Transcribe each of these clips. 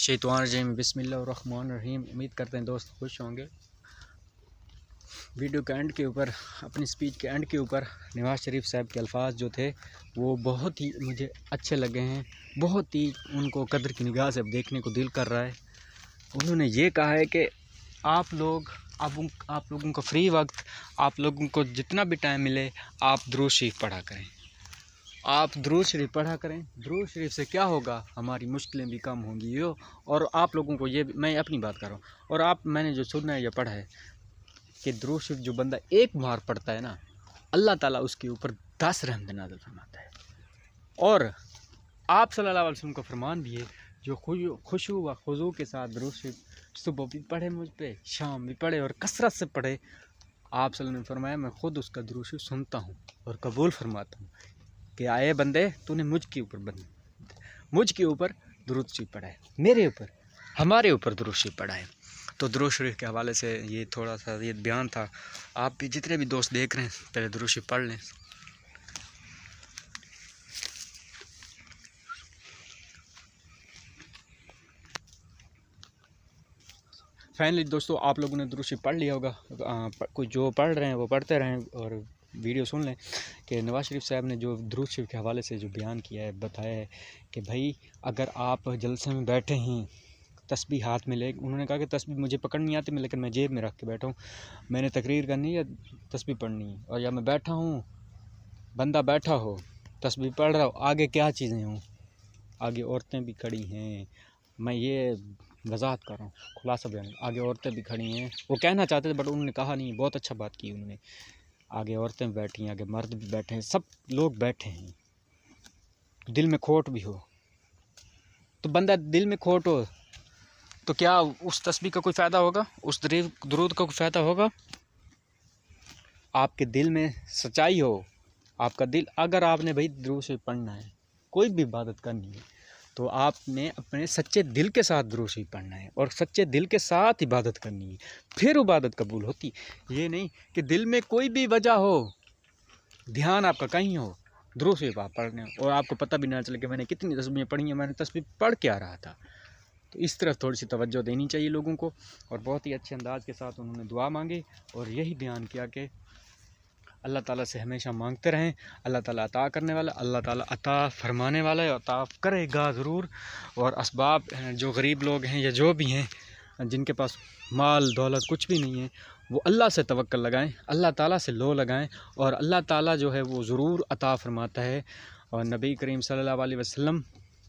शैतवान रजीम बसमीम उम्मीद करते हैं दोस्त खुश होंगे वीडियो के एंड के ऊपर अपनी स्पीच के एंड के ऊपर नवाज़ शरीफ साहब के अल्फाज जो थे वो बहुत ही मुझे अच्छे लगे हैं बहुत ही उनको कदर की निगाह से देखने को दिल कर रहा है उन्होंने ये कहा है कि आप लोग आप उन, आप लोगों को फ्री वक्त आप लोगों को जितना भी टाइम मिले आप द्रोशीफ पढ़ा करें आप ध्रुव शरीफ पढ़ा करें ध्रुव शरीफ से क्या होगा हमारी मुश्किलें भी कम होंगी यो और आप लोगों को ये मैं अपनी बात कर रहा हूँ और आप मैंने जो सुना है या पढ़ा है कि ध्रुव शरीफ जो बंदा एक बार पढ़ता है ना अल्लाह ताला उसके ऊपर दस रहमत नाजल फरमाता है और आप सल्लल्लाहु अलैहि वसल्लम का फरमान भी है जो खुश व खुजू के साथ ध्रुव शरीफ सुबह भी पढ़े मुझ पर शाम भी पढ़े और कसरत से पढ़े आप सल्लल्लाहु अलैहि वसल्लम ने फरमाया मैं ख़ुद उसका ध्रुव शरीफ सुनता हूँ और कबूल फरमाता हूँ कि आए बंदे तूने मुझ के ऊपर बंद मुझ के ऊपर दुरुद शरीफ पढ़ा है मेरे ऊपर हमारे ऊपर दुरुद शरीफ पढ़ा है तो दुरुद शरीफ के हवाले से ये थोड़ा सा ये बयान था आप भी जितने भी दोस्त देख रहे हैं पहले दुरुद शरीफ पढ़ लें फाइनली दोस्तों आप लोगों ने दुरुस्ती पढ़ लिया होगा कुछ कोई जो पढ़ रहे हैं वो पढ़ते रहें और वीडियो सुन लें कि नवाज़ शरीफ साहब ने जो ध्रुव शरीफ के हवाले से जो बयान किया है बताया है कि भाई अगर आप जलसे में बैठे हैं तस्बी हाथ में ले उन्होंने कहा कि तस्बी मुझे पकड़ नहीं आती मैं लेकिन मैं जेब में रख के बैठा हूँ मैंने तकरीर करनी या तस्बी पढ़नी है और या मैं बैठा हूँ बंदा बैठा हो तस्बी पढ़ रहा हो आगे क्या चीज़ें हों आगे औरतें भी खड़ी हैं मैं ये वजाहत कर रहा हूँ खुलासा बयान आगे औरतें भी खड़ी हैं वो कहना चाहते थे बट उन्होंने कहा नहीं बहुत अच्छा बात की उन्होंने आगे औरतें बैठी हैं आगे मर्द भी बैठे हैं सब लोग बैठे हैं दिल में खोट भी हो तो बंदा दिल में खोट हो तो क्या उस तस्वीर का कोई फ़ायदा होगा उस दरूद का कोई फ़ायदा होगा आपके दिल में सच्चाई हो आपका दिल अगर आपने भाई दरूद से पढ़ना है कोई भी इबादत करनी है तो आपने अपने सच्चे दिल के साथ दुरुशी पढ़ना है और सच्चे दिल के साथ इबादत करनी है फिर इबादत कबूल होती ये नहीं कि दिल में कोई भी वजह हो ध्यान आपका कहीं हो दुरुस्त आप पढ़ने और आपको पता भी ना चले कि मैंने कितनी तस्वीरें पढ़ी हैं मैंने तस्वीर पढ़ के आ रहा था तो इस तरफ थोड़ी सी तवज्जो देनी चाहिए लोगों को और बहुत ही अच्छे अंदाज के साथ उन्होंने दुआ मांगी और यही बयान किया कि अल्लाह ताला से हमेशा मांगते रहें अल्लाह ताला अता करने वाला अल्लाह ताला अता फरमाने वाला है अता करेगा ज़रूर और इसबाब जो गरीब लोग हैं या जो भी हैं जिनके पास माल दौलत कुछ भी नहीं है वो अल्लाह से तवक्ल लगाएं अल्लाह ताला से लो लगाएं और अल्लाह ताला जो है वो ज़रूर अता फ़रमाता है और नबी करीम सल्लल्लाहु अलैहि वसल्लम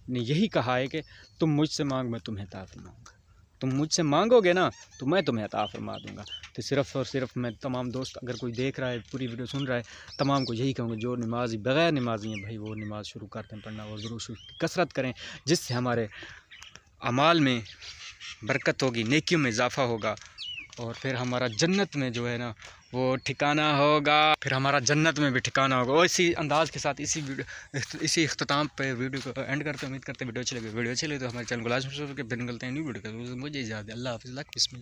ने यही कहा है कि तुम मुझसे मांग मैं तुम्हें अता फ़रमाऊँगा तुम मुझसे मांगोगे ना तो मैं तुम्हें अता फरमा दूंगा तो सिर्फ़ और सिर्फ मैं तमाम दोस्त अगर कोई देख रहा है पूरी वीडियो सुन रहा है तमाम को यही कहूँगा जो नमाजी बग़ैर नमाजी हैं भाई वो नमाज़ शुरू करते हैं पढ़ना और ज़रूर कसरत करें जिससे हमारे अमाल में बरकत होगी नेकियों में इजाफ़ा होगा और फिर हमारा जन्नत में जो है ना वो ठिकाना होगा फिर हमारा जन्नत में भी ठिकाना होगा और इसी अंदाज़ के साथ इसी इसी अख्ताम पर वीडियो को एंड करते उम्मीद करते वीडियो अच्छी लगे वीडियो अच्छी लगे तो हमारे चैनल को लाजमी के फिर निकलते हैं न्यू वीडियो मुझे याद है अल्लाह हाफिज़ लाख